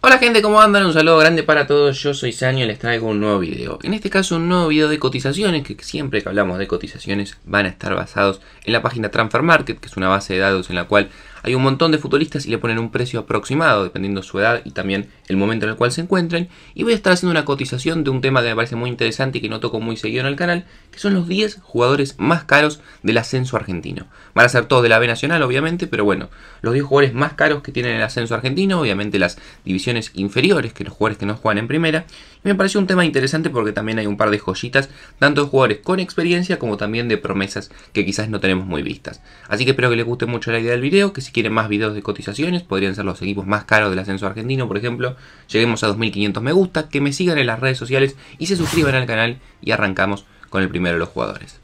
Hola gente, ¿cómo andan? Un saludo grande para todos, yo soy Sanyo y les traigo un nuevo video. En este caso un nuevo video de cotizaciones, que siempre que hablamos de cotizaciones van a estar basados en la página Transfer Market, que es una base de datos en la cual hay un montón de futbolistas y le ponen un precio aproximado, dependiendo su edad y también el momento en el cual se encuentren. Y voy a estar haciendo una cotización de un tema que me parece muy interesante y que no toco muy seguido en el canal, que son los 10 jugadores más caros del ascenso argentino. Van a ser todos de la B Nacional, obviamente, pero bueno, los 10 jugadores más caros que tienen el ascenso argentino, obviamente las divisiones inferiores, que los jugadores que no juegan en primera. Y me parece un tema interesante porque también hay un par de joyitas, tanto de jugadores con experiencia como también de promesas que quizás no tenemos muy vistas. Así que espero que les guste mucho la idea del video, que si quieren más videos de cotizaciones, podrían ser los equipos más caros del ascenso argentino, por ejemplo. Lleguemos a 2.500 me gusta, que me sigan en las redes sociales y se suscriban al canal y arrancamos con el primero de los jugadores.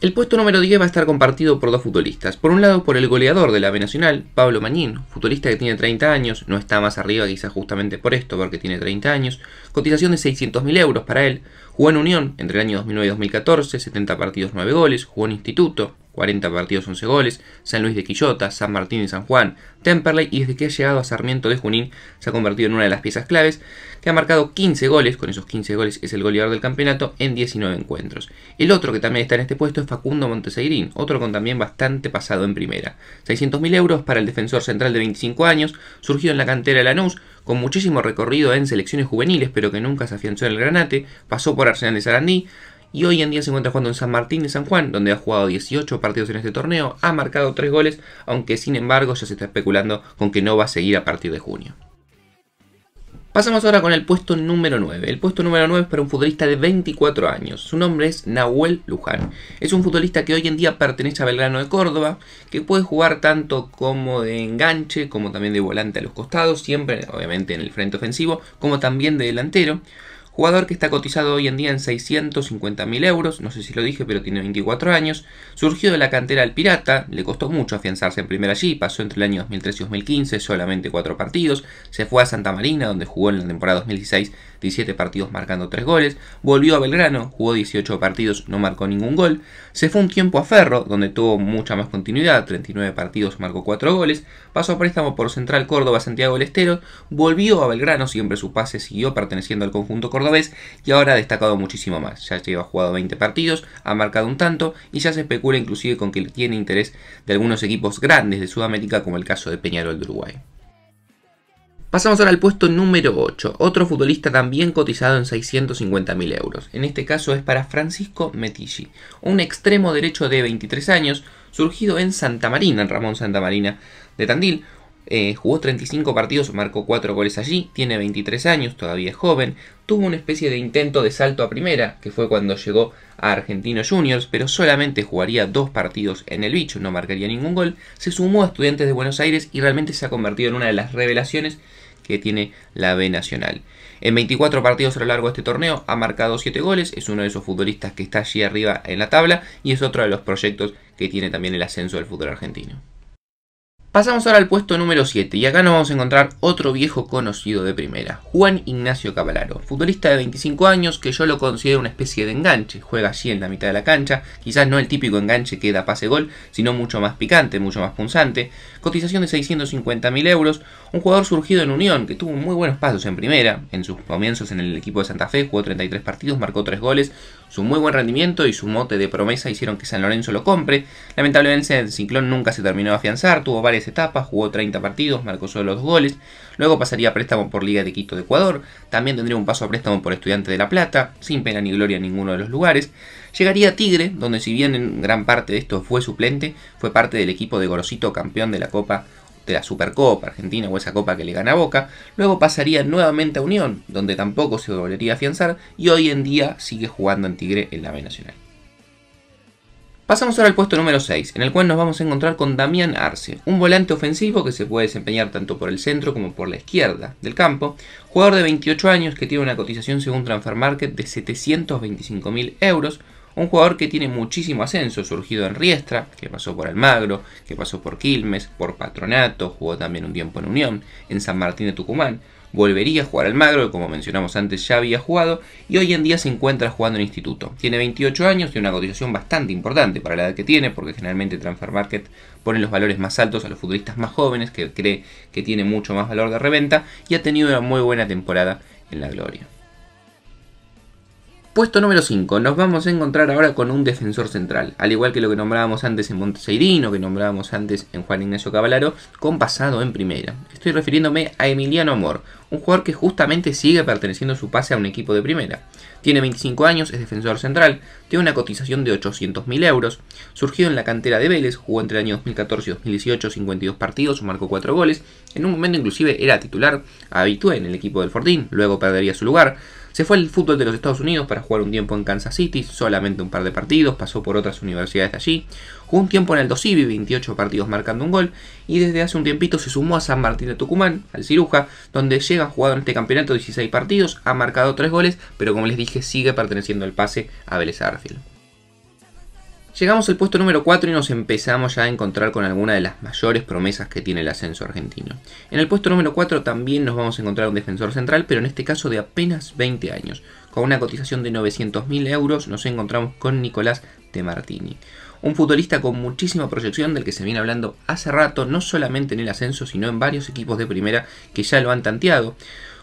El puesto número 10 va a estar compartido por dos futbolistas. Por un lado, por el goleador de la B Nacional, Pablo Mañín, futbolista que tiene 30 años, no está más arriba quizás justamente por esto, porque tiene 30 años, cotización de 600.000 euros para él, jugó en Unión entre el año 2009 y 2014, 70 partidos, 9 goles, jugó en Instituto, 40 partidos, 11 goles, San Luis de Quillota, San Martín y San Juan, Temperley y desde que ha llegado a Sarmiento de Junín se ha convertido en una de las piezas claves, que ha marcado 15 goles, con esos 15 goles es el goleador del campeonato en 19 encuentros. El otro que también está en este puesto es Facundo Monteseirín, otro con también bastante pasado en primera. 600.000 euros para el defensor central de 25 años, surgido en la cantera de Lanús, con muchísimo recorrido en selecciones juveniles pero que nunca se afianzó en el granate, pasó por Arsenal de Sarandí, y hoy en día se encuentra jugando en San Martín de San Juan, donde ha jugado 18 partidos en este torneo, ha marcado 3 goles, aunque sin embargo ya se está especulando con que no va a seguir a partir de junio. Pasamos ahora con el puesto número 9. El puesto número 9 es para un futbolista de 24 años. Su nombre es Nahuel Luján. Es un futbolista que hoy en día pertenece a Belgrano de Córdoba, que puede jugar tanto como de enganche, como también de volante a los costados, siempre obviamente en el frente ofensivo, como también de delantero. Jugador que está cotizado hoy en día en 650.000 euros, no sé si lo dije, pero tiene 24 años. Surgió de la cantera al Pirata, le costó mucho afianzarse en primera allí, pasó entre el año 2013 y 2015 solamente 4 partidos. Se fue a Santa Marina, donde jugó en la temporada 2016 17 partidos marcando 3 goles, volvió a Belgrano, jugó 18 partidos, no marcó ningún gol, se fue un tiempo a Ferro, donde tuvo mucha más continuidad, 39 partidos, marcó 4 goles, pasó a préstamo por Central Córdoba, Santiago del Estero, volvió a Belgrano, siempre su pase siguió perteneciendo al conjunto cordobés y ahora ha destacado muchísimo más, ya lleva jugado 20 partidos, ha marcado un tanto y ya se especula inclusive con que tiene interés de algunos equipos grandes de Sudamérica como el caso de Peñarol de Uruguay. Pasamos ahora al puesto número 8, otro futbolista también cotizado en 650.000 euros. En este caso es para Francisco Metilli, un extremo derecho de 23 años, surgido en Santa Marina, en Ramón Santa Marina de Tandil. Eh, jugó 35 partidos, marcó 4 goles allí, tiene 23 años, todavía es joven, tuvo una especie de intento de salto a primera, que fue cuando llegó a Argentino Juniors, pero solamente jugaría 2 partidos en el bicho, no marcaría ningún gol, se sumó a Estudiantes de Buenos Aires y realmente se ha convertido en una de las revelaciones que tiene la B Nacional. En 24 partidos a lo largo de este torneo ha marcado 7 goles, es uno de esos futbolistas que está allí arriba en la tabla y es otro de los proyectos que tiene también el ascenso del fútbol argentino. Pasamos ahora al puesto número 7 y acá nos vamos a encontrar otro viejo conocido de primera, Juan Ignacio Cavalaro, futbolista de 25 años que yo lo considero una especie de enganche, juega allí en la mitad de la cancha, quizás no el típico enganche que da pase-gol, sino mucho más picante, mucho más punzante, cotización de 650.000 euros, un jugador surgido en Unión que tuvo muy buenos pasos en primera, en sus comienzos en el equipo de Santa Fe jugó 33 partidos, marcó 3 goles, su muy buen rendimiento y su mote de promesa hicieron que San Lorenzo lo compre. Lamentablemente el Ciclón nunca se terminó de afianzar, tuvo varias etapas, jugó 30 partidos, marcó solo dos goles. Luego pasaría a préstamo por Liga de Quito de Ecuador, también tendría un paso a préstamo por Estudiante de La Plata, sin pena ni gloria en ninguno de los lugares. Llegaría a Tigre, donde si bien en gran parte de esto fue suplente, fue parte del equipo de Gorosito campeón de la Copa de la Supercopa Argentina o esa copa que le gana Boca, luego pasaría nuevamente a Unión, donde tampoco se volvería a afianzar y hoy en día sigue jugando en Tigre en la B Nacional. Pasamos ahora al puesto número 6, en el cual nos vamos a encontrar con Damián Arce, un volante ofensivo que se puede desempeñar tanto por el centro como por la izquierda del campo, jugador de 28 años que tiene una cotización según Transfer Market de 725.000 euros, un jugador que tiene muchísimo ascenso, surgido en Riestra, que pasó por Almagro, que pasó por Quilmes, por Patronato, jugó también un tiempo en Unión, en San Martín de Tucumán, volvería a jugar Almagro, que como mencionamos antes ya había jugado, y hoy en día se encuentra jugando en instituto. Tiene 28 años y una cotización bastante importante para la edad que tiene, porque generalmente Transfer Market pone los valores más altos a los futbolistas más jóvenes, que cree que tiene mucho más valor de reventa, y ha tenido una muy buena temporada en la gloria. Puesto número 5. Nos vamos a encontrar ahora con un defensor central. Al igual que lo que nombrábamos antes en Monteseirino, que nombrábamos antes en Juan Ignacio Cavalaro, con pasado en primera. Estoy refiriéndome a Emiliano Amor, un jugador que justamente sigue perteneciendo su pase a un equipo de primera. Tiene 25 años, es defensor central, tiene una cotización de 800.000 euros, surgió en la cantera de Vélez, jugó entre el año 2014 y 2018 52 partidos, marcó 4 goles, en un momento inclusive era titular habitué en el equipo del Fortín, luego perdería su lugar, se fue al fútbol de los Estados Unidos para jugar un tiempo en Kansas City, solamente un par de partidos, pasó por otras universidades de allí, jugó un tiempo en el Dosivi, 28 partidos marcando un gol, y desde hace un tiempito se sumó a San Martín de Tucumán, al Ciruja, donde llega jugado en este campeonato 16 partidos, ha marcado 3 goles, pero como les dije sigue perteneciendo al pase a Vélez Arfield. Llegamos al puesto número 4 y nos empezamos ya a encontrar con alguna de las mayores promesas que tiene el ascenso argentino. En el puesto número 4 también nos vamos a encontrar un defensor central, pero en este caso de apenas 20 años. Con una cotización de 900.000 euros nos encontramos con Nicolás de Martini. Un futbolista con muchísima proyección del que se viene hablando hace rato, no solamente en el ascenso, sino en varios equipos de primera que ya lo han tanteado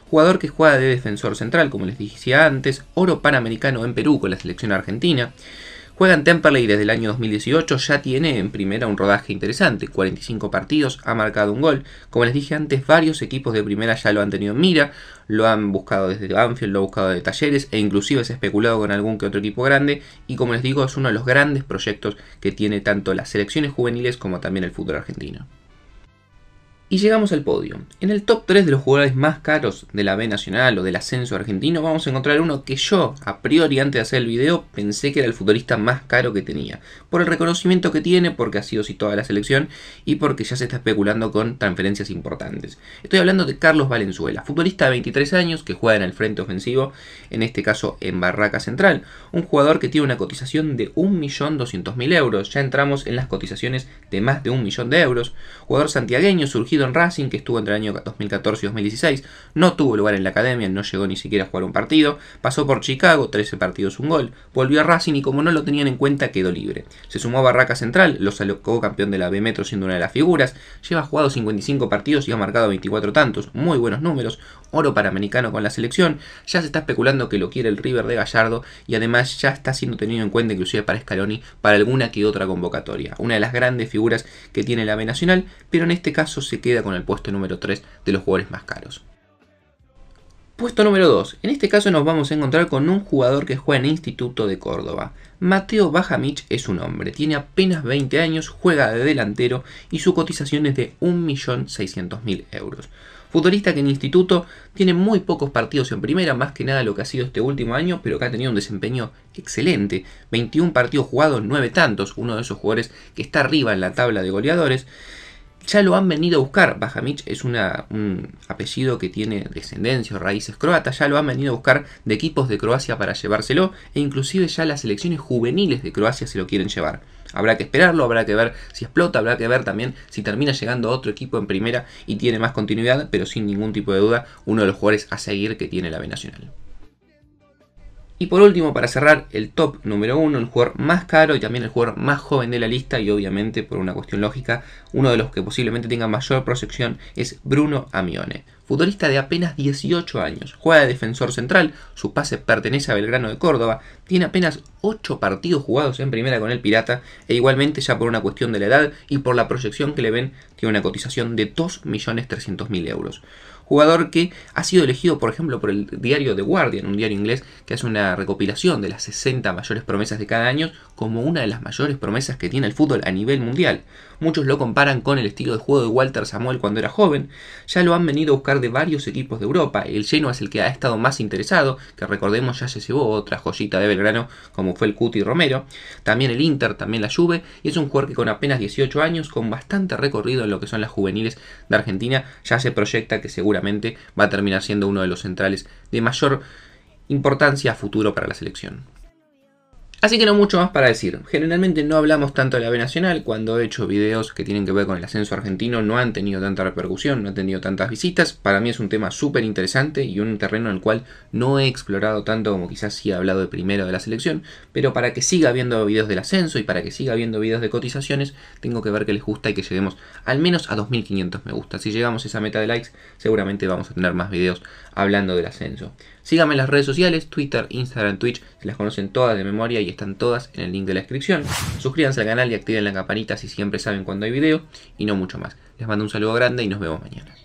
jugador que juega de defensor central, como les decía antes, oro panamericano en Perú con la selección argentina, Juega en Temperley desde el año 2018, ya tiene en primera un rodaje interesante, 45 partidos, ha marcado un gol. Como les dije antes, varios equipos de primera ya lo han tenido en mira, lo han buscado desde Banfield, lo han buscado de Talleres e inclusive se ha especulado con algún que otro equipo grande y como les digo es uno de los grandes proyectos que tiene tanto las selecciones juveniles como también el fútbol argentino. Y llegamos al podio. En el top 3 de los jugadores más caros de la B Nacional o del ascenso argentino vamos a encontrar uno que yo, a priori antes de hacer el video, pensé que era el futbolista más caro que tenía. Por el reconocimiento que tiene, porque ha sido citado toda la selección y porque ya se está especulando con transferencias importantes. Estoy hablando de Carlos Valenzuela, futbolista de 23 años que juega en el frente ofensivo, en este caso en Barraca Central. Un jugador que tiene una cotización de 1.200.000 euros. Ya entramos en las cotizaciones de más de un millón de euros. Jugador santiagueño surgido en Racing, que estuvo entre el año 2014 y 2016. No tuvo lugar en la academia, no llegó ni siquiera a jugar un partido. Pasó por Chicago, 13 partidos, un gol. Volvió a Racing y como no lo tenían en cuenta, quedó libre. Se sumó a Barraca Central, lo sacó campeón de la B Metro siendo una de las figuras. Lleva jugado 55 partidos y ha marcado 24 tantos. Muy buenos números. Oro para americano con la selección. Ya se está especulando que lo quiere el River de Gallardo y además ya está siendo tenido en cuenta inclusive para Scaloni para alguna que otra convocatoria. Una de las grandes figuras que tiene la B Nacional, pero en este caso se queda queda con el puesto número 3 de los jugadores más caros. Puesto número 2. En este caso nos vamos a encontrar con un jugador que juega en Instituto de Córdoba. Mateo Bajamich es un hombre, tiene apenas 20 años, juega de delantero y su cotización es de 1.600.000 euros. Futbolista que en Instituto tiene muy pocos partidos en primera, más que nada lo que ha sido este último año, pero que ha tenido un desempeño excelente. 21 partidos jugados, 9 tantos, uno de esos jugadores que está arriba en la tabla de goleadores ya lo han venido a buscar. Bajamic es un apellido que tiene descendencia o raíces croatas, ya lo han venido a buscar de equipos de Croacia para llevárselo, e inclusive ya las selecciones juveniles de Croacia se lo quieren llevar. Habrá que esperarlo, habrá que ver si explota, habrá que ver también si termina llegando a otro equipo en primera y tiene más continuidad, pero sin ningún tipo de duda, uno de los jugadores a seguir que tiene la B Nacional. Y por último, para cerrar el top número uno, el jugador más caro y también el jugador más joven de la lista, y obviamente por una cuestión lógica, uno de los que posiblemente tenga mayor proyección es Bruno Amione futbolista de apenas 18 años, juega de defensor central, su pase pertenece a Belgrano de Córdoba, tiene apenas 8 partidos jugados en primera con el Pirata e igualmente ya por una cuestión de la edad y por la proyección que le ven tiene una cotización de 2.300.000 euros. Jugador que ha sido elegido, por ejemplo, por el diario The Guardian, un diario inglés que hace una recopilación de las 60 mayores promesas de cada año, como una de las mayores promesas que tiene el fútbol a nivel mundial Muchos lo comparan con el estilo de juego de Walter Samuel cuando era joven. Ya lo han venido a buscar de varios equipos de Europa. El lleno es el que ha estado más interesado, que recordemos ya se llevó otra joyita de Belgrano como fue el Cuti Romero. También el Inter, también la Juve. Y es un jugador que con apenas 18 años, con bastante recorrido en lo que son las juveniles de Argentina, ya se proyecta que seguramente va a terminar siendo uno de los centrales de mayor importancia a futuro para la selección. Así que no mucho más para decir. Generalmente no hablamos tanto de la B Nacional. Cuando he hecho videos que tienen que ver con el ascenso argentino no han tenido tanta repercusión, no han tenido tantas visitas. Para mí es un tema súper interesante y un terreno en el cual no he explorado tanto como quizás sí he hablado de primero de la selección. Pero para que siga habiendo videos del ascenso y para que siga habiendo videos de cotizaciones, tengo que ver que les gusta y que lleguemos al menos a 2500 me gusta. Si llegamos a esa meta de likes, seguramente vamos a tener más videos hablando del ascenso. Síganme en las redes sociales, Twitter, Instagram, Twitch, se las conocen todas de memoria y están todas en el link de la descripción. Suscríbanse al canal y activen la campanita si siempre saben cuando hay video y no mucho más. Les mando un saludo grande y nos vemos mañana.